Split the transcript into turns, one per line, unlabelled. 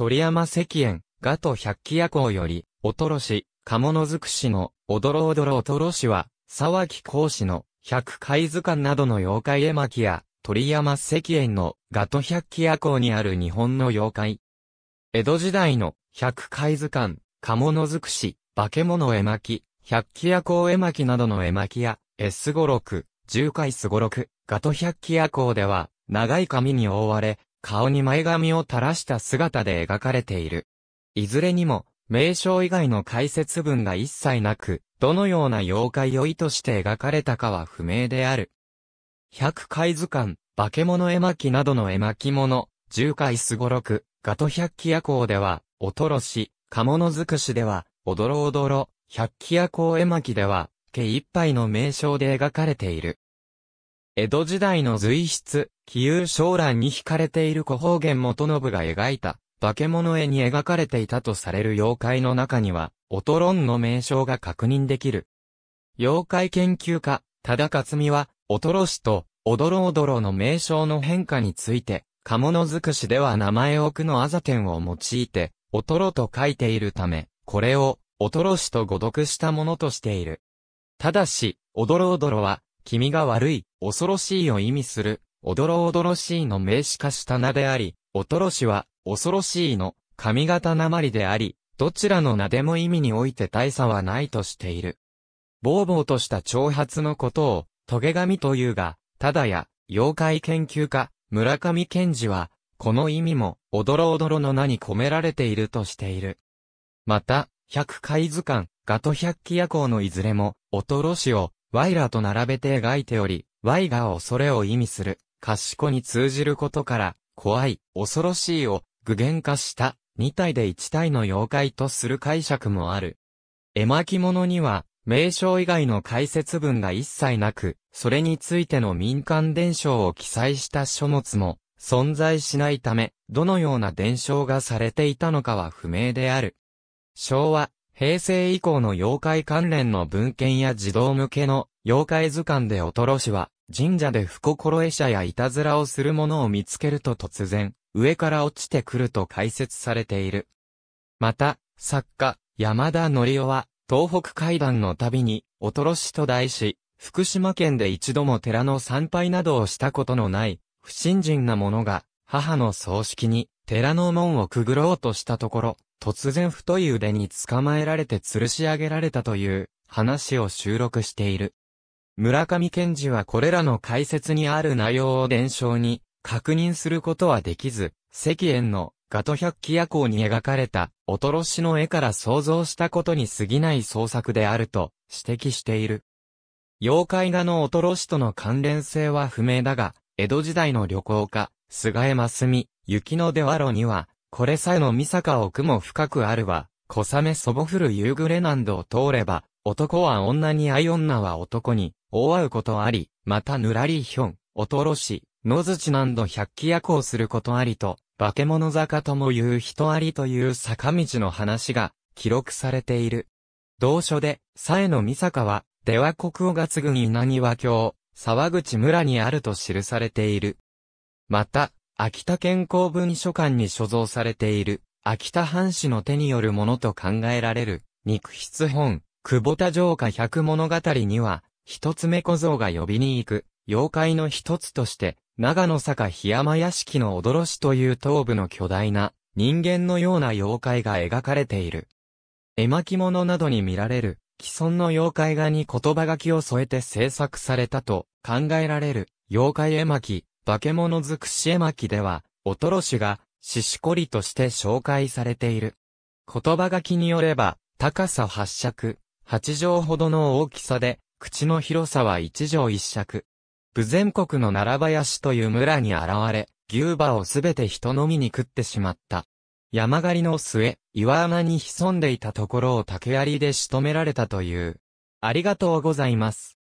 鳥山石燕、ガト百鬼夜行より、おとろし、鴨のづくしの、おどろおどろおとろしは、沢木講師の、百海図鑑などの妖怪絵巻や、鳥山石燕の、ガト百鬼夜行にある日本の妖怪。江戸時代の、百海図鑑、鴨のづくし、化け物絵巻、百鬼夜行絵巻などの絵巻や、S56、十回すごろく、ガト百鬼夜行では、長い髪に覆われ、顔に前髪を垂らした姿で描かれている。いずれにも、名称以外の解説文が一切なく、どのような妖怪を意図して描かれたかは不明である。百回図鑑、化け物絵巻などの絵巻物、十回すごろく、ガト百鬼夜行では、おとろし、かものづくしでは、おどろおどろ、百鬼夜行絵巻では、毛一杯の名称で描かれている。江戸時代の随筆、比喩将来に惹かれている古方言元信が描いた、化け物絵に描かれていたとされる妖怪の中には、オトロンの名称が確認できる。妖怪研究家、忠勝美は、オトロ氏と、おどろおどろの名称の変化について、カモノづくしでは名前奥のあざテんを用いて、オとロと書いているため、これを、オトろしと誤読したものとしている。ただし、おどろおどろは、君が悪い、恐ろしいを意味する、おどろおどろしいの名詞化した名であり、おとろしは、恐ろしいの、髪型なまりであり、どちらの名でも意味において大差はないとしている。ぼうぼうとした長髪のことを、トゲ髪というが、ただや、妖怪研究家、村上賢治は、この意味も、おどろおどろの名に込められているとしている。また、百回図鑑、ガト百鬼夜行のいずれも、おとろしを、ワイラと並べて描いており、ワイが恐れを意味する。賢に通じることから、怖い、恐ろしいを具現化した二体で一体の妖怪とする解釈もある。絵巻物には、名称以外の解説文が一切なく、それについての民間伝承を記載した書物も存在しないため、どのような伝承がされていたのかは不明である。昭和、平成以降の妖怪関連の文献や児童向けの妖怪図鑑でおとろしは神社で不心得者やいたずらをする者を見つけると突然、上から落ちてくると解説されている。また、作家、山田則夫は、東北階段の旅に、おとろしと題し、福島県で一度も寺の参拝などをしたことのない、不信心な者が、母の葬式に、寺の門をくぐろうとしたところ、突然太い腕に捕まえられて吊るし上げられたという、話を収録している。村上賢治はこれらの解説にある内容を伝承に確認することはできず、石燕のガト百鬼夜行に描かれた、おとろしの絵から想像したことに過ぎない創作であると指摘している。妖怪画のおとろしとの関連性は不明だが、江戸時代の旅行家、菅江真澄、雪の出和路には、これさえの三坂奥も深くあるわ、小雨そぼ降る夕暮れ難度を通れば、男は女に愛女は男に、大会うことあり、またぬらりひょん、おとろし、野ちなど百鬼夜行することありと、化け物坂とも言う人ありという坂道の話が記録されている。同書で、さえの三坂は、出羽国をが継ぐ稲庭京、沢口村にあると記されている。また、秋田県公文書館に所蔵されている、秋田藩士の手によるものと考えられる、肉筆本、久保田城下百物語には、一つ目小僧が呼びに行く、妖怪の一つとして、長野坂檜山屋敷の驚しという頭部の巨大な、人間のような妖怪が描かれている。絵巻物などに見られる、既存の妖怪画に言葉書きを添えて制作されたと考えられる、妖怪絵巻、化け物尽くし絵巻では、おろしが、ししこりとして紹介されている。言葉書きによれば、高さ8尺、8畳ほどの大きさで、口の広さは一畳一尺。武前国の奈良林という村に現れ、牛馬をすべて人のみに食ってしまった。山狩りの末、岩穴に潜んでいたところを竹槍で仕留められたという。ありがとうございます。